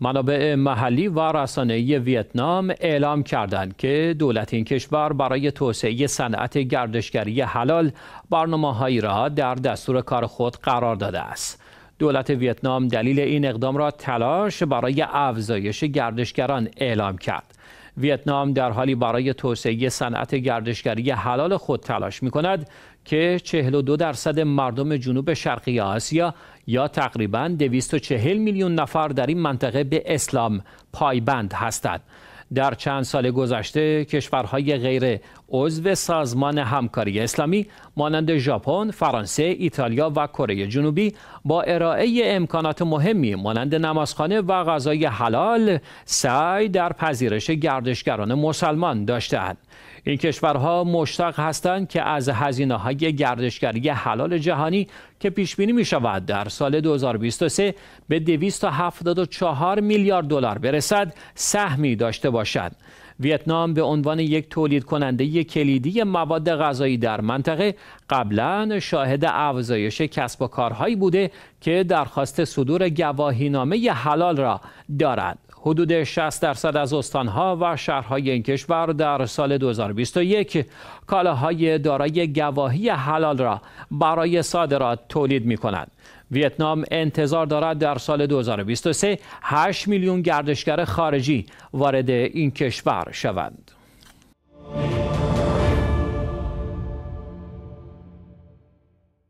منابع محلی و رسانه‌ای ویتنام اعلام کردند که دولت این کشور برای توسعه صنعت گردشگری حلال برنامه‌هایی را در دستور کار خود قرار داده است. دولت ویتنام دلیل این اقدام را تلاش برای افزایش گردشگران اعلام کرد. ویتنام در حالی برای توسعه صنعت گردشگری حلال خود تلاش می کند که 42 درصد مردم جنوب شرقی آسیا یا تقریبا 240 میلیون نفر در این منطقه به اسلام پایبند هستند. در چند سال گذشته کشورهای غیر عضو سازمان همکاری اسلامی مانند ژاپن، فرانسه، ایتالیا و کره جنوبی با ارائه امکانات مهمی مانند نمازخانه و غذای حلال سعی در پذیرش گردشگران مسلمان داشتند. این کشورها مشتاق هستند که از هزینه های گردشگری حلال جهانی که پیش بینی می شود در سال 2023 به 274 میلیارد دلار برسد سهمی داشته باشد. ویتنام به عنوان یک تولید کننده کلیدی مواد غذایی در منطقه قبلا شاهد افزایش کسب و کارهایی بوده که درخواست صدور گواهینامه حلال را دارد. حدود 60 درصد از استانها و شهرهای این کشور در سال 2021 کالاهای دارای گواهی حلال را برای صادرات تولید می کنند. ویتنام انتظار دارد در سال 2023 8 میلیون گردشگر خارجی وارد این کشور شوند.